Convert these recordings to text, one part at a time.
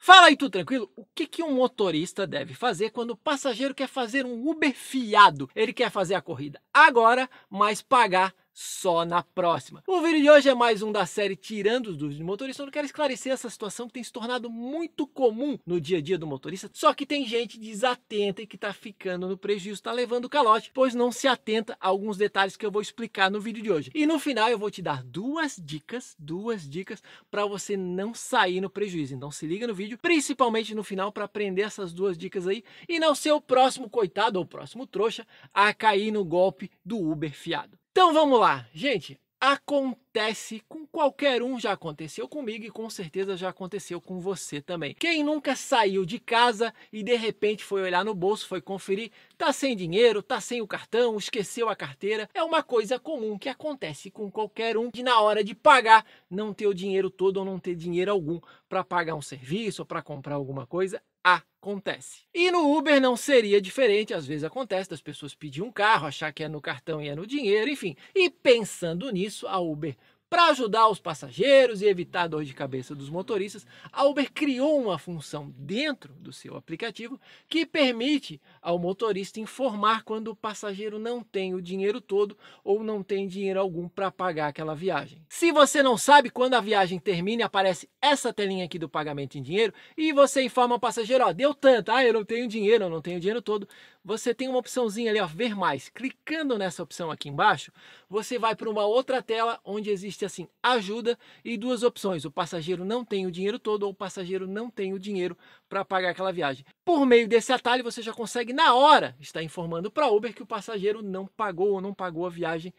Fala aí, tudo tranquilo? O que, que um motorista deve fazer quando o passageiro quer fazer um Uber fiado? Ele quer fazer a corrida agora, mas pagar só na próxima. O vídeo de hoje é mais um da série Tirando os Dúvidas do Motorista, onde eu quero esclarecer essa situação que tem se tornado muito comum no dia a dia do motorista, só que tem gente desatenta e que está ficando no prejuízo, está levando calote, pois não se atenta a alguns detalhes que eu vou explicar no vídeo de hoje. E no final eu vou te dar duas dicas, duas dicas para você não sair no prejuízo. Então se liga no vídeo, principalmente no final para aprender essas duas dicas aí e não ser o próximo coitado ou o próximo trouxa a cair no golpe do Uber fiado. Então vamos lá, gente. Acontece com qualquer um, já aconteceu comigo e com certeza já aconteceu com você também. Quem nunca saiu de casa e de repente foi olhar no bolso, foi conferir, tá sem dinheiro, tá sem o cartão, esqueceu a carteira, é uma coisa comum que acontece com qualquer um de na hora de pagar não ter o dinheiro todo ou não ter dinheiro algum para pagar um serviço ou para comprar alguma coisa, acontece. E no Uber não seria diferente, às vezes acontece das pessoas pedir um carro, achar que é no cartão e é no dinheiro, enfim. E pensando nisso, a Uber para ajudar os passageiros e evitar dor de cabeça dos motoristas, a Uber criou uma função dentro do seu aplicativo que permite ao motorista informar quando o passageiro não tem o dinheiro todo ou não tem dinheiro algum para pagar aquela viagem. Se você não sabe quando a viagem termina, aparece essa telinha aqui do pagamento em dinheiro e você informa o passageiro, ó, deu tanto, ah, eu não tenho dinheiro, eu não tenho dinheiro todo. Você tem uma opçãozinha ali, ó, ver mais. Clicando nessa opção aqui embaixo, você vai para uma outra tela onde existe existe assim ajuda e duas opções: o passageiro não tem o dinheiro todo ou o passageiro não tem o dinheiro para pagar aquela viagem. Por meio desse atalho, você já consegue na hora estar informando para a Uber que o passageiro não pagou ou não pagou a viagem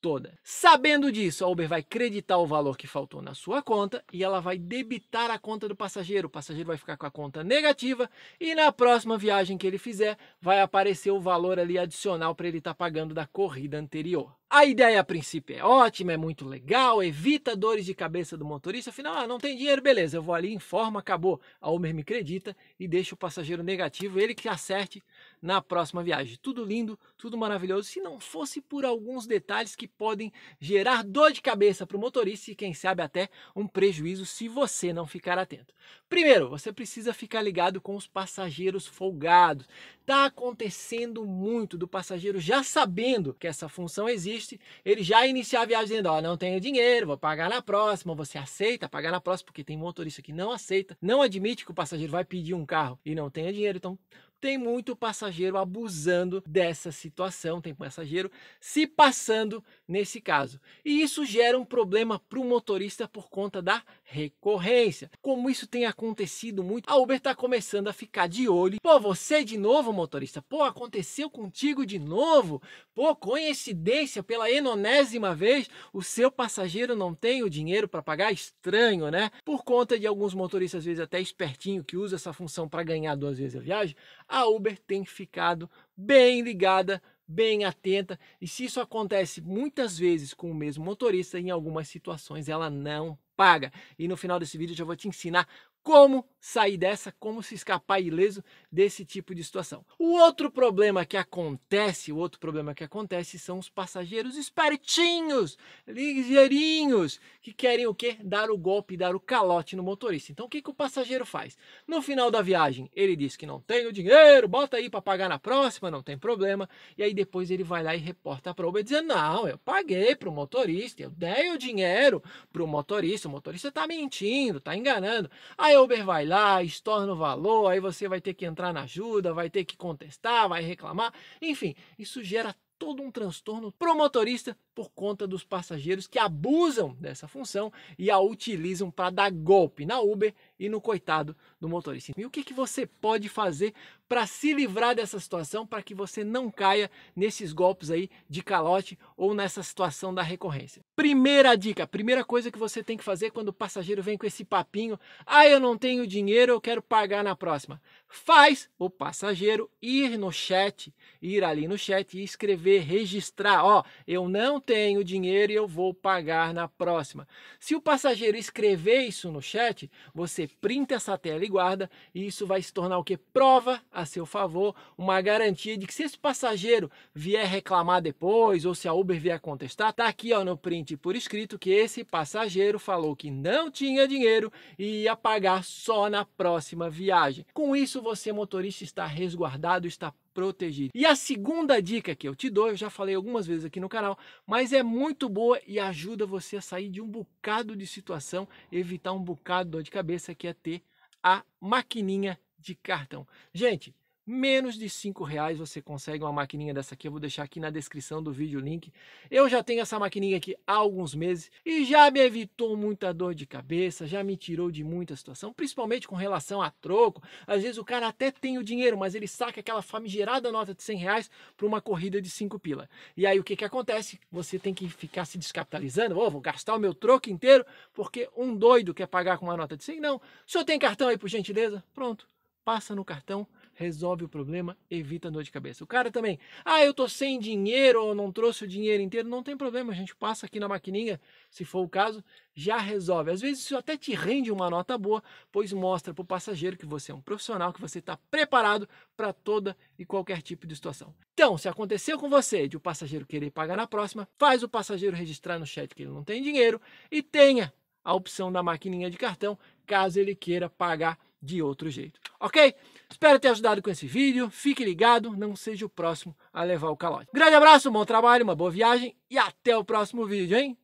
toda. Sabendo disso, a Uber vai creditar o valor que faltou na sua conta e ela vai debitar a conta do passageiro. O passageiro vai ficar com a conta negativa e na próxima viagem que ele fizer, vai aparecer o valor ali adicional para ele estar tá pagando da corrida anterior. A ideia a princípio é ótima, é muito legal, evita dores de cabeça do motorista. Afinal, ah, não tem dinheiro, beleza, eu vou ali, informa, acabou. A Uber me acredita e deixa o passageiro negativo, ele que acerte na próxima viagem. Tudo lindo, tudo maravilhoso, se não fosse por alguns detalhes que podem gerar dor de cabeça para o motorista e, quem sabe, até um prejuízo se você não ficar atento. Primeiro, você precisa ficar ligado com os passageiros folgados. Está acontecendo muito do passageiro já sabendo que essa função existe triste, ele já iniciar a viagem dizendo, ó, não tenho dinheiro, vou pagar na próxima, você aceita pagar na próxima, porque tem motorista que não aceita, não admite que o passageiro vai pedir um carro e não tenha dinheiro, então tem muito passageiro abusando dessa situação, tem passageiro se passando nesse caso. E isso gera um problema para o motorista por conta da recorrência. Como isso tem acontecido muito, a Uber está começando a ficar de olho. Pô, você de novo, motorista? Pô, aconteceu contigo de novo? Pô, coincidência, pela enonésima vez, o seu passageiro não tem o dinheiro para pagar? Estranho, né? Por conta de alguns motoristas, às vezes até espertinho, que usa essa função para ganhar duas vezes a viagem, a Uber tem ficado bem ligada, bem atenta. E se isso acontece muitas vezes com o mesmo motorista, em algumas situações ela não paga. E no final desse vídeo eu já vou te ensinar como sair dessa, como se escapar ileso desse tipo de situação. O outro problema que acontece, o outro problema que acontece são os passageiros espertinhos, ligeirinhos, que querem o quê? Dar o golpe, dar o calote no motorista. Então o que, que o passageiro faz? No final da viagem, ele diz que não tem o dinheiro, bota aí para pagar na próxima, não tem problema. E aí depois ele vai lá e reporta para o Uber dizendo, não, eu paguei para o motorista, eu dei o dinheiro para o motorista, motorista está mentindo, está enganando. Aí a Uber vai lá, estorna o valor, aí você vai ter que entrar na ajuda, vai ter que contestar, vai reclamar. Enfim, isso gera todo um transtorno pro motorista por conta dos passageiros que abusam dessa função e a utilizam para dar golpe na Uber e no coitado do motorista. E o que, que você pode fazer para se livrar dessa situação, para que você não caia nesses golpes aí de calote ou nessa situação da recorrência? Primeira dica, primeira coisa que você tem que fazer quando o passageiro vem com esse papinho, ah, eu não tenho dinheiro, eu quero pagar na próxima. Faz o passageiro ir no chat, ir ali no chat e escrever, registrar, ó, eu não tenho dinheiro e eu vou pagar na próxima. Se o passageiro escrever isso no chat, você printa essa tela e guarda, e isso vai se tornar o que? Prova a seu favor, uma garantia de que se esse passageiro vier reclamar depois, ou se a Uber vier contestar, tá aqui ó, no print por escrito que esse passageiro falou que não tinha dinheiro e ia pagar só na próxima viagem. Com isso, você motorista está resguardado, está protegido. E a segunda dica que eu te dou, eu já falei algumas vezes aqui no canal, mas é muito boa e ajuda você a sair de um bocado de situação, evitar um bocado de dor de cabeça, que é ter a maquininha de cartão. Gente, menos de 5 reais você consegue uma maquininha dessa aqui. Eu vou deixar aqui na descrição do vídeo o link. Eu já tenho essa maquininha aqui há alguns meses e já me evitou muita dor de cabeça, já me tirou de muita situação, principalmente com relação a troco. Às vezes o cara até tem o dinheiro, mas ele saca aquela famigerada nota de 100 reais para uma corrida de 5 pila. E aí o que, que acontece? Você tem que ficar se descapitalizando. Oh, vou gastar o meu troco inteiro porque um doido quer pagar com uma nota de 100. Não, o senhor tem cartão aí por gentileza? Pronto, passa no cartão resolve o problema, evita dor de cabeça. O cara também, ah, eu tô sem dinheiro ou não trouxe o dinheiro inteiro, não tem problema, a gente passa aqui na maquininha, se for o caso, já resolve. Às vezes isso até te rende uma nota boa, pois mostra para o passageiro que você é um profissional, que você está preparado para toda e qualquer tipo de situação. Então, se aconteceu com você de o passageiro querer pagar na próxima, faz o passageiro registrar no chat que ele não tem dinheiro e tenha a opção da maquininha de cartão, caso ele queira pagar de outro jeito. Ok? Espero ter ajudado com esse vídeo. Fique ligado, não seja o próximo a levar o calote. Grande abraço, bom trabalho, uma boa viagem e até o próximo vídeo, hein?